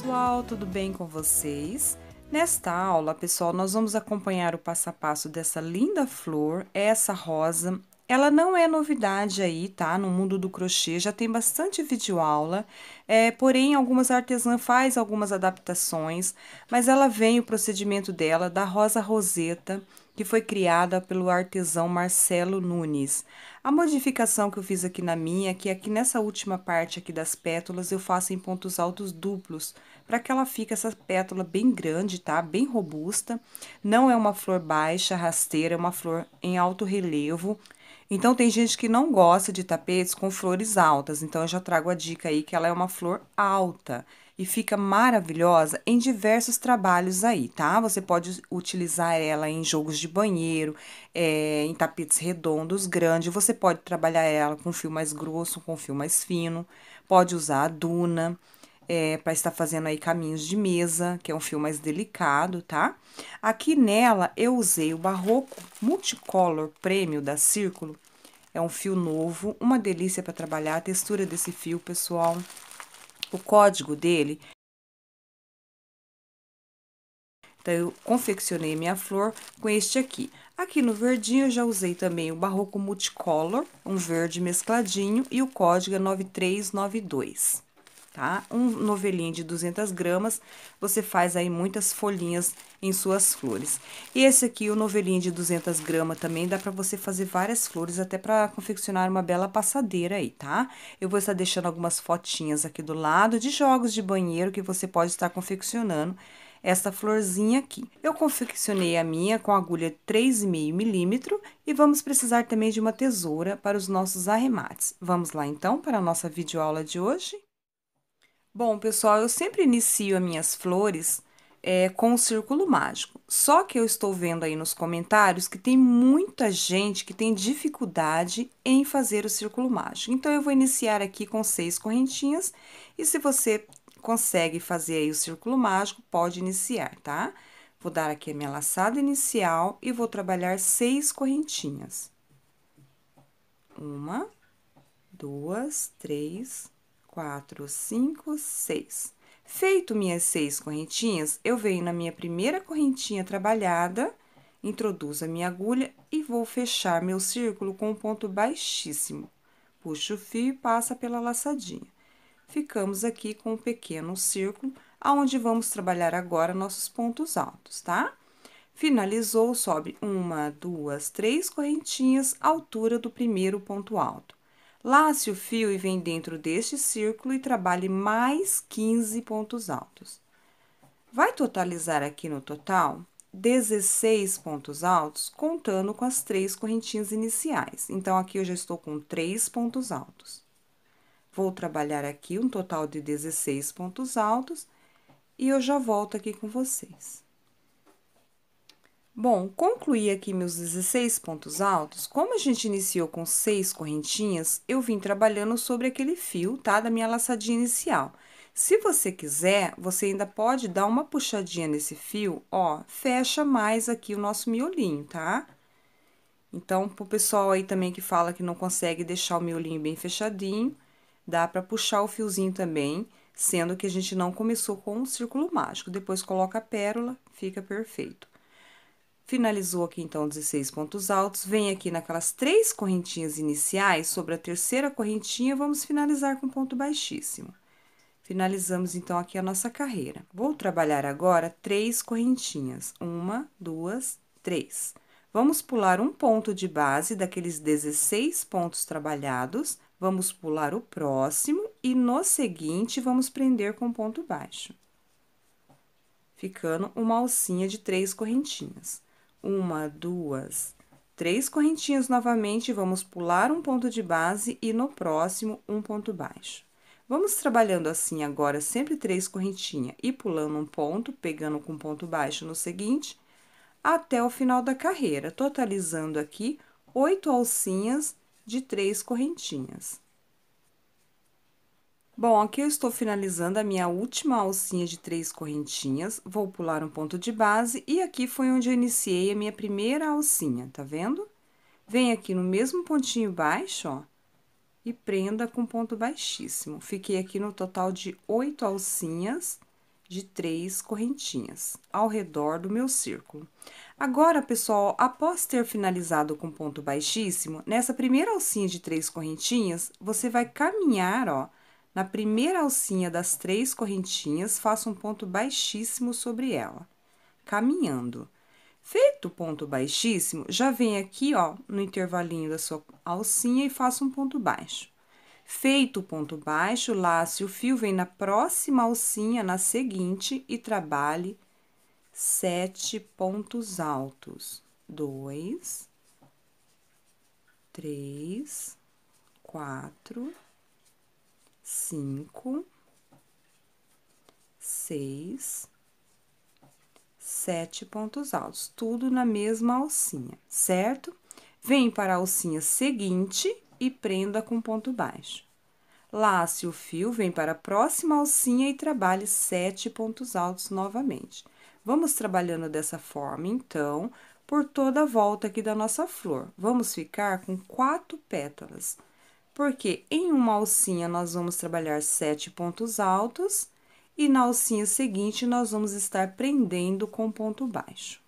pessoal, tudo bem com vocês? Nesta aula, pessoal, nós vamos acompanhar o passo a passo dessa linda flor, essa rosa. Ela não é novidade aí, tá? No mundo do crochê, já tem bastante vídeo aula. É, porém, algumas artesãs faz algumas adaptações, mas ela vem, o procedimento dela, da rosa roseta, que foi criada pelo artesão Marcelo Nunes. A modificação que eu fiz aqui na minha é que aqui nessa última parte aqui das pétalas eu faço em pontos altos duplos, para que ela fique essa pétala bem grande, tá? Bem robusta. Não é uma flor baixa, rasteira, é uma flor em alto relevo. Então, tem gente que não gosta de tapetes com flores altas, então eu já trago a dica aí que ela é uma flor alta e fica maravilhosa em diversos trabalhos aí, tá? Você pode utilizar ela em jogos de banheiro, é, em tapetes redondos, grande. Você pode trabalhar ela com fio mais grosso, com fio mais fino. Pode usar a duna. É, para estar fazendo aí caminhos de mesa, que é um fio mais delicado, tá? Aqui nela eu usei o Barroco Multicolor Prêmio da Círculo, é um fio novo, uma delícia para trabalhar. A textura desse fio, pessoal, o código dele. Então, eu confeccionei minha flor com este aqui. Aqui no verdinho, eu já usei também o Barroco Multicolor, um verde mescladinho, e o código é 9392 tá? Um novelinho de 200 gramas, você faz aí muitas folhinhas em suas flores. E esse aqui, o novelinho de 200 gramas também, dá pra você fazer várias flores, até pra confeccionar uma bela passadeira aí, tá? Eu vou estar deixando algumas fotinhas aqui do lado de jogos de banheiro que você pode estar confeccionando essa florzinha aqui. Eu confeccionei a minha com agulha 3,5 milímetro e vamos precisar também de uma tesoura para os nossos arremates. Vamos lá, então, para a nossa videoaula de hoje? Bom, pessoal, eu sempre inicio as minhas flores é, com o círculo mágico. Só que eu estou vendo aí nos comentários que tem muita gente que tem dificuldade em fazer o círculo mágico. Então, eu vou iniciar aqui com seis correntinhas e se você consegue fazer aí o círculo mágico, pode iniciar, tá? Vou dar aqui a minha laçada inicial e vou trabalhar seis correntinhas. Uma, duas, três, quatro, cinco, seis. Feito minhas seis correntinhas, eu venho na minha primeira correntinha trabalhada, introduzo a minha agulha e vou fechar meu círculo com um ponto baixíssimo. Puxo o fio e passa pela laçadinha. Ficamos aqui com um pequeno círculo, aonde vamos trabalhar agora nossos pontos altos, tá? Finalizou, sobe uma, duas, três correntinhas, altura do primeiro ponto alto. Lace o fio e vem dentro deste círculo e trabalhe mais 15 pontos altos. Vai totalizar aqui no total 16 pontos altos, contando com as três correntinhas iniciais. Então, aqui eu já estou com três pontos altos. Vou trabalhar aqui um total de 16 pontos altos e eu já volto aqui com vocês. Bom, concluí aqui meus 16 pontos altos. Como a gente iniciou com seis correntinhas, eu vim trabalhando sobre aquele fio, tá? Da minha laçadinha inicial. Se você quiser, você ainda pode dar uma puxadinha nesse fio, ó, fecha mais aqui o nosso miolinho, tá? Então, pro pessoal aí também que fala que não consegue deixar o miolinho bem fechadinho, dá pra puxar o fiozinho também, sendo que a gente não começou com o um círculo mágico. Depois coloca a pérola, fica perfeito. Finalizou aqui então 16 pontos altos. Vem aqui naquelas três correntinhas iniciais, sobre a terceira correntinha, vamos finalizar com ponto baixíssimo. Finalizamos então aqui a nossa carreira. Vou trabalhar agora três correntinhas. Uma, duas, três. Vamos pular um ponto de base daqueles 16 pontos trabalhados, vamos pular o próximo e no seguinte vamos prender com ponto baixo. Ficando uma alcinha de três correntinhas uma, duas, três correntinhas novamente, vamos pular um ponto de base e no próximo um ponto baixo. Vamos trabalhando assim agora, sempre três correntinhas e pulando um ponto, pegando com ponto baixo no seguinte, até o final da carreira, totalizando aqui oito alcinhas de três correntinhas. Bom, aqui eu estou finalizando a minha última alcinha de três correntinhas, vou pular um ponto de base e aqui foi onde eu iniciei a minha primeira alcinha, tá vendo? Vem aqui no mesmo pontinho baixo, ó, e prenda com ponto baixíssimo. Fiquei aqui no total de oito alcinhas de três correntinhas ao redor do meu círculo. Agora, pessoal, após ter finalizado com ponto baixíssimo, nessa primeira alcinha de três correntinhas, você vai caminhar, ó, na primeira alcinha das três correntinhas, faça um ponto baixíssimo sobre ela, caminhando. Feito o ponto baixíssimo, já vem aqui, ó, no intervalinho da sua alcinha e faça um ponto baixo. Feito o ponto baixo, lace o fio, vem na próxima alcinha, na seguinte, e trabalhe sete pontos altos. Dois, três, quatro, cinco, seis, sete pontos altos, tudo na mesma alcinha, certo? Vem para a alcinha seguinte e prenda com ponto baixo. Lace o fio, vem para a próxima alcinha e trabalhe sete pontos altos novamente. Vamos trabalhando dessa forma, então, por toda a volta aqui da nossa flor. Vamos ficar com quatro pétalas porque em uma alcinha nós vamos trabalhar sete pontos altos e na alcinha seguinte nós vamos estar prendendo com ponto baixo.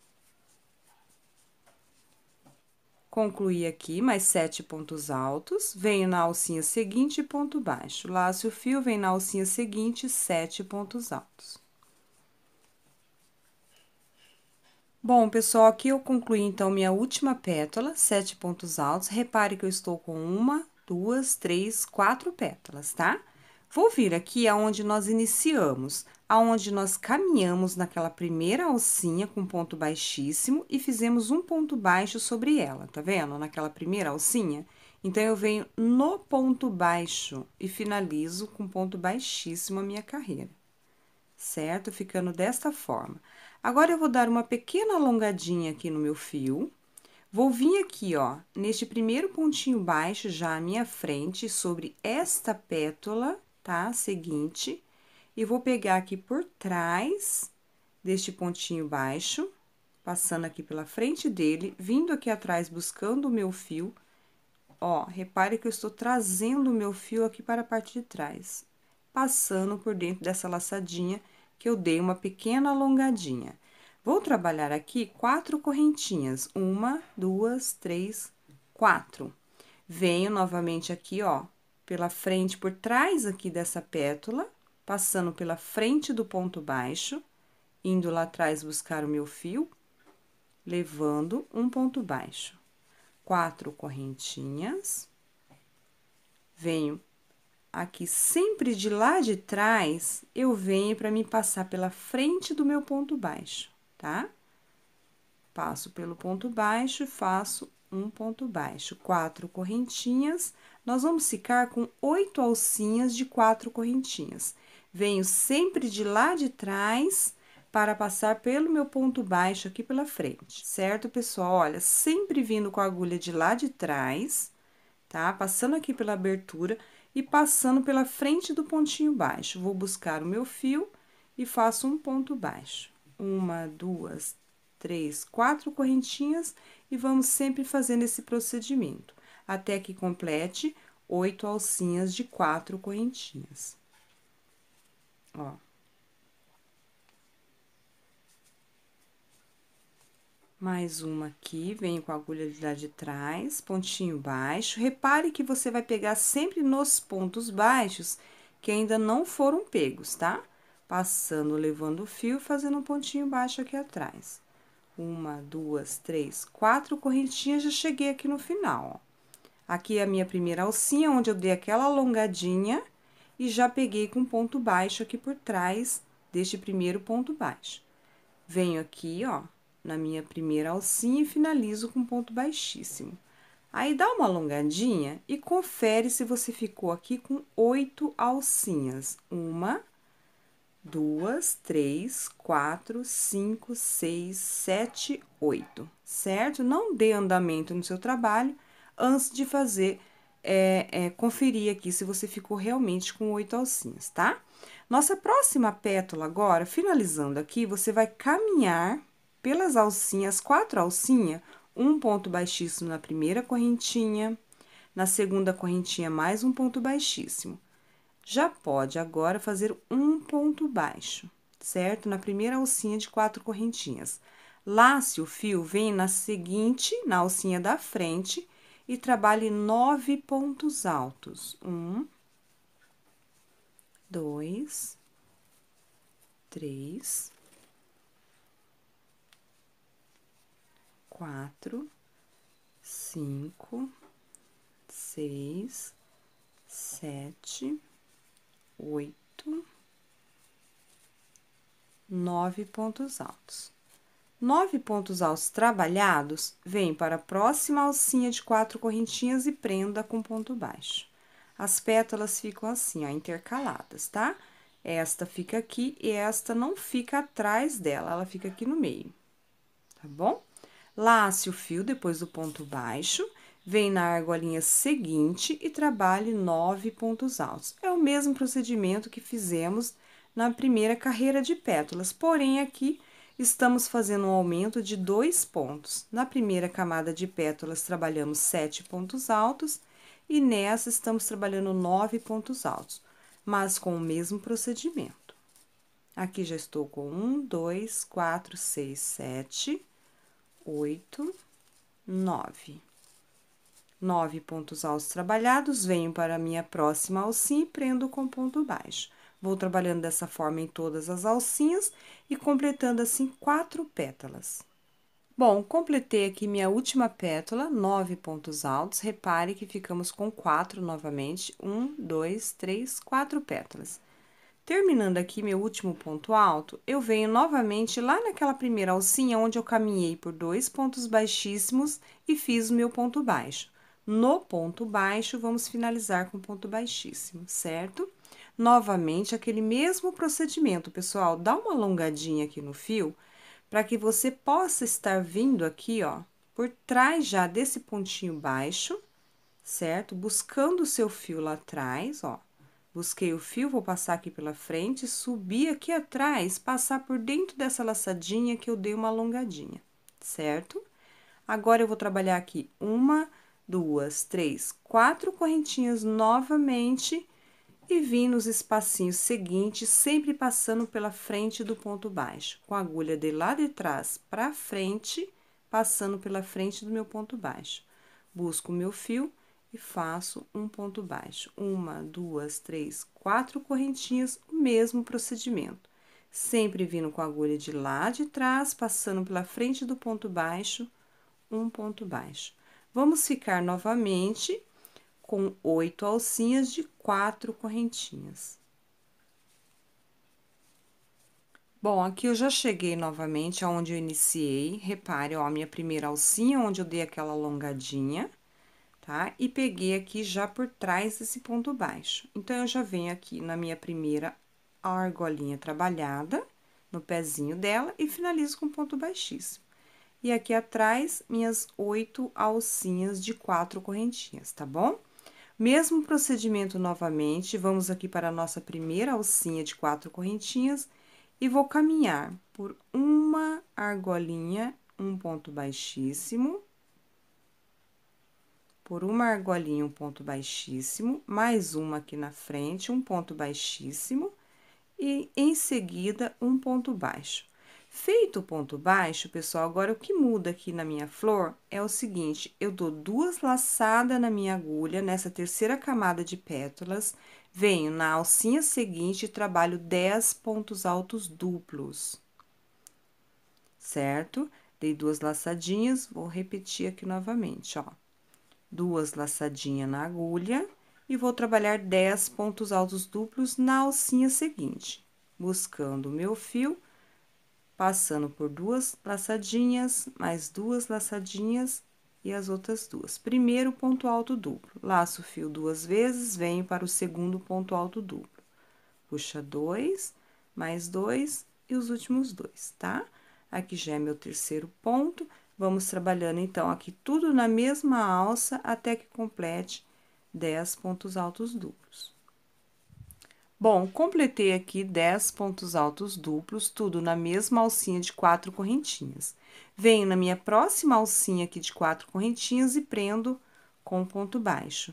Concluí aqui mais sete pontos altos, venho na alcinha seguinte, ponto baixo. Laço o fio, vem na alcinha seguinte, sete pontos altos. Bom, pessoal, aqui eu concluí, então, minha última pétala, sete pontos altos. Repare que eu estou com uma, duas, três, quatro pétalas, tá? Vou vir aqui aonde nós iniciamos, aonde nós caminhamos naquela primeira alcinha com ponto baixíssimo e fizemos um ponto baixo sobre ela, tá vendo? Naquela primeira alcinha. Então, eu venho no ponto baixo e finalizo com ponto baixíssimo a minha carreira, certo? Ficando desta forma. Agora, eu vou dar uma pequena alongadinha aqui no meu fio, Vou vir aqui, ó, neste primeiro pontinho baixo, já à minha frente, sobre esta pétala, tá? Seguinte, e vou pegar aqui por trás deste pontinho baixo, passando aqui pela frente dele, vindo aqui atrás buscando o meu fio. Ó, repare que eu estou trazendo o meu fio aqui para a parte de trás, passando por dentro dessa laçadinha que eu dei uma pequena alongadinha. Vou trabalhar aqui quatro correntinhas. Uma, duas, três, quatro. Venho novamente aqui, ó, pela frente, por trás aqui dessa pétula, passando pela frente do ponto baixo, indo lá atrás buscar o meu fio, levando um ponto baixo. Quatro correntinhas. Venho aqui sempre de lá de trás, eu venho para me passar pela frente do meu ponto baixo tá? Passo pelo ponto baixo e faço um ponto baixo. Quatro correntinhas, nós vamos ficar com oito alcinhas de quatro correntinhas. Venho sempre de lá de trás para passar pelo meu ponto baixo aqui pela frente, certo, pessoal? Olha, sempre vindo com a agulha de lá de trás, tá? Passando aqui pela abertura e passando pela frente do pontinho baixo. Vou buscar o meu fio e faço um ponto baixo uma, duas, três, quatro correntinhas e vamos sempre fazendo esse procedimento, até que complete oito alcinhas de quatro correntinhas. Ó. Mais uma aqui, venho com a agulha de lá de trás, pontinho baixo. Repare que você vai pegar sempre nos pontos baixos que ainda não foram pegos, tá? Tá? passando, levando o fio, fazendo um pontinho baixo aqui atrás. Uma, duas, três, quatro correntinhas, já cheguei aqui no final, ó. Aqui é a minha primeira alcinha, onde eu dei aquela alongadinha e já peguei com ponto baixo aqui por trás deste primeiro ponto baixo. Venho aqui, ó, na minha primeira alcinha e finalizo com ponto baixíssimo. Aí, dá uma alongadinha e confere se você ficou aqui com oito alcinhas. Uma, duas, três, quatro, cinco, seis, sete, oito, certo? Não dê andamento no seu trabalho antes de fazer, é, é, conferir aqui se você ficou realmente com oito alcinhas, tá? Nossa próxima pétala agora, finalizando aqui, você vai caminhar pelas alcinhas, quatro alcinhas, um ponto baixíssimo na primeira correntinha, na segunda correntinha mais um ponto baixíssimo já pode agora fazer um ponto baixo, certo? Na primeira alcinha de quatro correntinhas. Lace o fio, vem na seguinte, na alcinha da frente, e trabalhe nove pontos altos. Um, dois, três, quatro, cinco, seis, sete, oito, nove pontos altos. Nove pontos altos trabalhados, vem para a próxima alcinha de quatro correntinhas e prenda com ponto baixo. As pétalas ficam assim, ó, intercaladas, tá? Esta fica aqui e esta não fica atrás dela, ela fica aqui no meio, tá bom? Lace o fio depois do ponto baixo Vem na argolinha seguinte e trabalhe nove pontos altos. É o mesmo procedimento que fizemos na primeira carreira de pétalas, porém aqui estamos fazendo um aumento de dois pontos. Na primeira camada de pétalas, trabalhamos sete pontos altos e nessa estamos trabalhando nove pontos altos, mas com o mesmo procedimento. Aqui já estou com um, dois, quatro, seis, sete, oito, nove. Nove pontos altos trabalhados, venho para a minha próxima alcinha e prendo com ponto baixo. Vou trabalhando dessa forma em todas as alcinhas e completando assim quatro pétalas. Bom, completei aqui minha última pétala, nove pontos altos. Repare que ficamos com quatro novamente, um, dois, três, quatro pétalas. Terminando aqui meu último ponto alto, eu venho novamente lá naquela primeira alcinha onde eu caminhei por dois pontos baixíssimos e fiz o meu ponto baixo. No ponto baixo, vamos finalizar com ponto baixíssimo, certo? Novamente, aquele mesmo procedimento, pessoal. Dá uma alongadinha aqui no fio, para que você possa estar vindo aqui, ó, por trás já desse pontinho baixo, certo? Buscando o seu fio lá atrás, ó. Busquei o fio, vou passar aqui pela frente, subir aqui atrás, passar por dentro dessa laçadinha que eu dei uma alongadinha, certo? Agora, eu vou trabalhar aqui uma duas, três, quatro correntinhas novamente e vim nos espacinhos seguintes, sempre passando pela frente do ponto baixo, com a agulha de lá de trás para frente, passando pela frente do meu ponto baixo. Busco o meu fio e faço um ponto baixo. Uma, duas, três, quatro correntinhas, o mesmo procedimento. Sempre vindo com a agulha de lá de trás, passando pela frente do ponto baixo, um ponto baixo Vamos ficar novamente com oito alcinhas de quatro correntinhas. Bom, aqui eu já cheguei novamente aonde eu iniciei. Repare, ó, a minha primeira alcinha, onde eu dei aquela alongadinha, tá? E peguei aqui já por trás desse ponto baixo. Então, eu já venho aqui na minha primeira argolinha trabalhada, no pezinho dela, e finalizo com ponto baixíssimo. E aqui atrás, minhas oito alcinhas de quatro correntinhas, tá bom? Mesmo procedimento novamente, vamos aqui para a nossa primeira alcinha de quatro correntinhas e vou caminhar por uma argolinha, um ponto baixíssimo, por uma argolinha, um ponto baixíssimo, mais uma aqui na frente, um ponto baixíssimo, e em seguida, um ponto baixo. Feito o ponto baixo, pessoal, agora o que muda aqui na minha flor é o seguinte, eu dou duas laçadas na minha agulha, nessa terceira camada de pétalas, venho na alcinha seguinte e trabalho 10 pontos altos duplos, certo? Dei duas laçadinhas, vou repetir aqui novamente, ó. Duas laçadinhas na agulha e vou trabalhar 10 pontos altos duplos na alcinha seguinte, buscando o meu fio passando por duas laçadinhas, mais duas laçadinhas e as outras duas. Primeiro ponto alto duplo, laço o fio duas vezes, venho para o segundo ponto alto duplo. Puxa dois, mais dois e os últimos dois, tá? Aqui já é meu terceiro ponto. Vamos trabalhando, então, aqui tudo na mesma alça até que complete 10 pontos altos duplos. Bom, completei aqui 10 pontos altos duplos, tudo na mesma alcinha de quatro correntinhas. Venho na minha próxima alcinha aqui de quatro correntinhas e prendo com ponto baixo.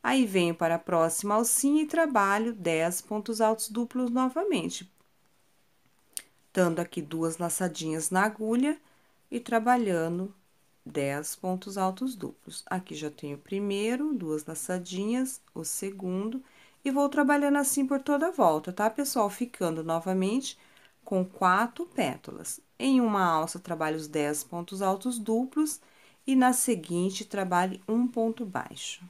Aí, venho para a próxima alcinha e trabalho 10 pontos altos duplos novamente, dando aqui duas laçadinhas na agulha e trabalhando 10 pontos altos duplos. Aqui já tenho o primeiro, duas laçadinhas, o segundo e vou trabalhando assim por toda a volta, tá, pessoal? Ficando novamente com quatro pétalas. Em uma alça, trabalho os 10 pontos altos duplos e na seguinte, trabalhe um ponto baixo.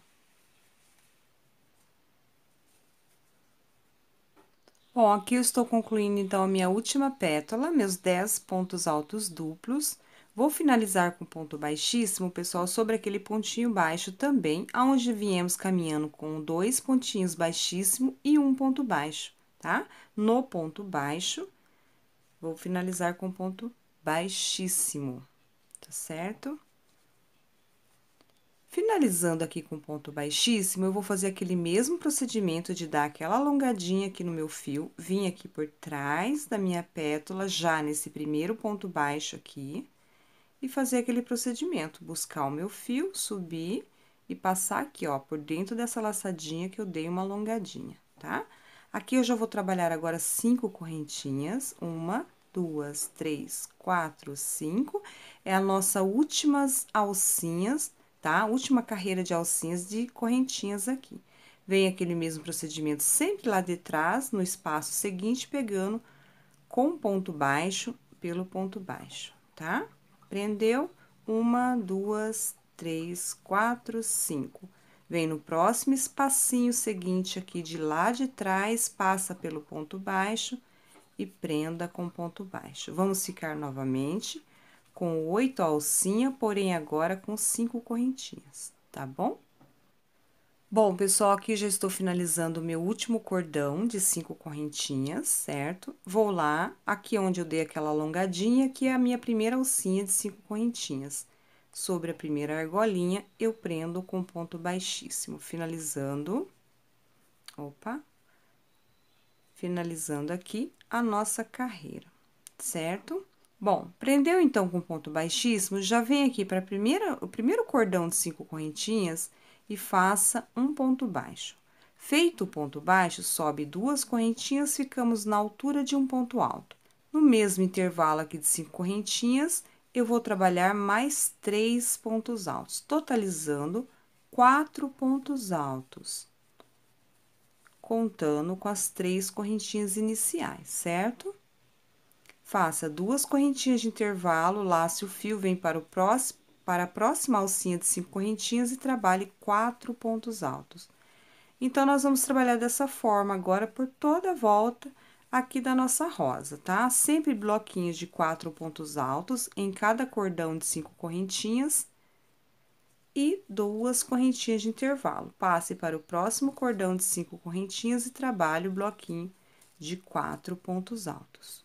Bom, aqui eu estou concluindo, então, a minha última pétala, meus 10 pontos altos duplos. Vou finalizar com ponto baixíssimo, pessoal, sobre aquele pontinho baixo também, aonde viemos caminhando com dois pontinhos baixíssimo e um ponto baixo, tá? No ponto baixo, vou finalizar com ponto baixíssimo, tá certo? Finalizando aqui com ponto baixíssimo, eu vou fazer aquele mesmo procedimento de dar aquela alongadinha aqui no meu fio, vim aqui por trás da minha pétala, já nesse primeiro ponto baixo aqui e fazer aquele procedimento, buscar o meu fio, subir e passar aqui, ó, por dentro dessa laçadinha que eu dei uma alongadinha, tá? Aqui eu já vou trabalhar agora cinco correntinhas, uma, duas, três, quatro, cinco, é a nossa últimas alcinhas, tá? Última carreira de alcinhas de correntinhas aqui. Vem aquele mesmo procedimento sempre lá de trás, no espaço seguinte, pegando com ponto baixo pelo ponto baixo, tá? Prendeu, uma, duas, três, quatro, cinco. Vem no próximo espacinho seguinte aqui de lá de trás, passa pelo ponto baixo e prenda com ponto baixo. Vamos ficar novamente com oito alcinha, porém agora com cinco correntinhas, tá bom? Bom, pessoal, aqui já estou finalizando o meu último cordão de cinco correntinhas, certo? Vou lá, aqui é onde eu dei aquela alongadinha, que é a minha primeira alcinha de cinco correntinhas. Sobre a primeira argolinha, eu prendo com ponto baixíssimo, finalizando... Opa! Finalizando aqui a nossa carreira, certo? Bom, prendeu então com ponto baixíssimo, já vem aqui para primeira, o primeiro cordão de cinco correntinhas e faça um ponto baixo. Feito o ponto baixo, sobe duas correntinhas, ficamos na altura de um ponto alto. No mesmo intervalo aqui de cinco correntinhas, eu vou trabalhar mais três pontos altos, totalizando quatro pontos altos, contando com as três correntinhas iniciais, certo? Faça duas correntinhas de intervalo, lace o fio, vem para o próximo, para a próxima alcinha de cinco correntinhas e trabalhe quatro pontos altos. Então, nós vamos trabalhar dessa forma agora por toda a volta aqui da nossa rosa, tá? Sempre bloquinhos de quatro pontos altos em cada cordão de cinco correntinhas e duas correntinhas de intervalo. Passe para o próximo cordão de cinco correntinhas e trabalhe o bloquinho de quatro pontos altos.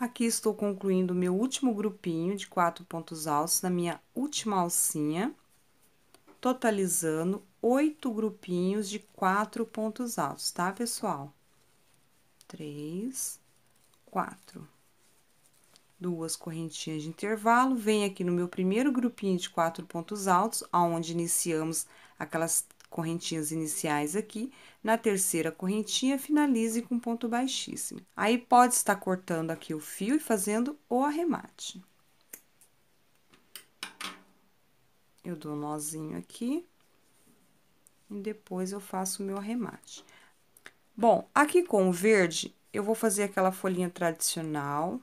Aqui estou concluindo o meu último grupinho de quatro pontos altos na minha última alcinha, totalizando oito grupinhos de quatro pontos altos, tá, pessoal? Três, quatro. Duas correntinhas de intervalo, venho aqui no meu primeiro grupinho de quatro pontos altos, aonde iniciamos aquelas correntinhas iniciais aqui, na terceira correntinha finalize com ponto baixíssimo. Aí pode estar cortando aqui o fio e fazendo o arremate. Eu dou um nozinho aqui e depois eu faço o meu arremate. Bom, aqui com o verde, eu vou fazer aquela folhinha tradicional.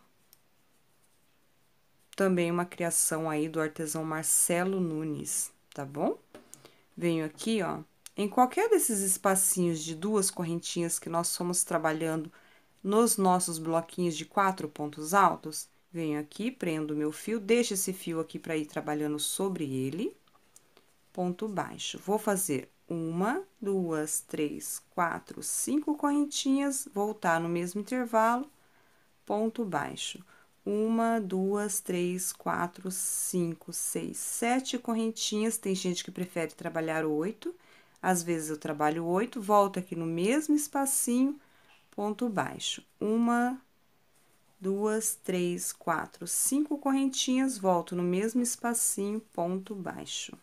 Também uma criação aí do artesão Marcelo Nunes, tá bom? venho aqui, ó, em qualquer desses espacinhos de duas correntinhas que nós fomos trabalhando nos nossos bloquinhos de quatro pontos altos, venho aqui, prendo meu fio, deixo esse fio aqui para ir trabalhando sobre ele, ponto baixo. Vou fazer uma, duas, três, quatro, cinco correntinhas, voltar no mesmo intervalo, ponto baixo uma, duas, três, quatro, cinco, seis, sete correntinhas. Tem gente que prefere trabalhar oito. Às vezes, eu trabalho oito, volto aqui no mesmo espacinho, ponto baixo. Uma, duas, três, quatro, cinco correntinhas, volto no mesmo espacinho, ponto baixo.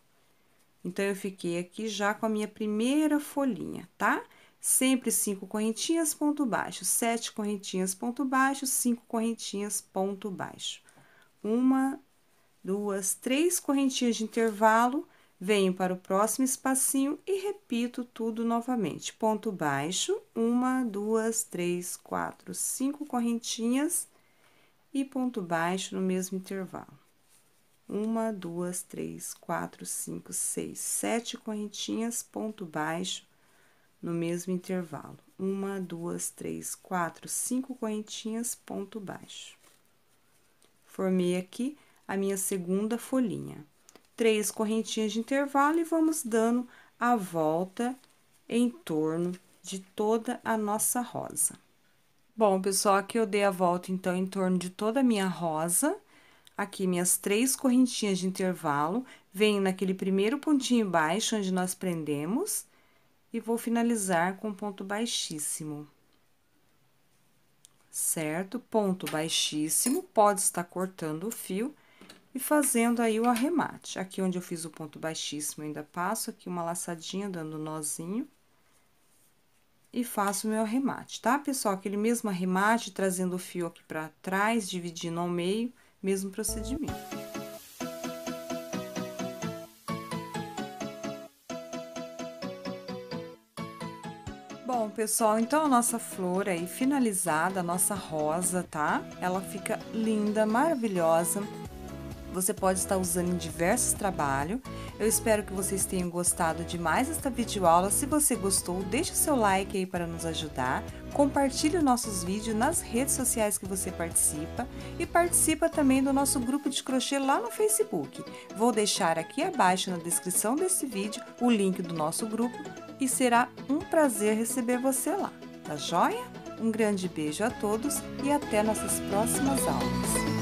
Então, eu fiquei aqui já com a minha primeira folhinha, tá? Sempre cinco correntinhas, ponto baixo. Sete correntinhas, ponto baixo. Cinco correntinhas, ponto baixo. Uma, duas, três correntinhas de intervalo. Venho para o próximo espacinho e repito tudo novamente. Ponto baixo, uma, duas, três, quatro, cinco correntinhas e ponto baixo no mesmo intervalo. Uma, duas, três, quatro, cinco, seis, sete correntinhas, ponto baixo no mesmo intervalo. Uma, duas, três, quatro, cinco correntinhas, ponto baixo. Formei aqui a minha segunda folhinha. Três correntinhas de intervalo e vamos dando a volta em torno de toda a nossa rosa. Bom, pessoal, aqui eu dei a volta, então, em torno de toda a minha rosa. Aqui, minhas três correntinhas de intervalo. Venho naquele primeiro pontinho baixo, onde nós prendemos e vou finalizar com ponto baixíssimo. Certo? Ponto baixíssimo, pode estar cortando o fio e fazendo aí o arremate. Aqui onde eu fiz o ponto baixíssimo, ainda passo aqui uma laçadinha, dando um nozinho. E faço o meu arremate, tá, pessoal? Aquele mesmo arremate, trazendo o fio aqui para trás, dividindo ao meio, mesmo procedimento. pessoal, então a nossa flor aí finalizada, a nossa rosa, tá? Ela fica linda, maravilhosa. Você pode estar usando em diversos trabalhos. Eu espero que vocês tenham gostado de mais esta videoaula. Se você gostou, deixe o seu like aí para nos ajudar. Compartilhe nossos vídeos nas redes sociais que você participa e participa também do nosso grupo de crochê lá no Facebook. Vou deixar aqui abaixo na descrição desse vídeo o link do nosso grupo e será um prazer receber você lá, tá joia? Um grande beijo a todos e até nossas próximas aulas.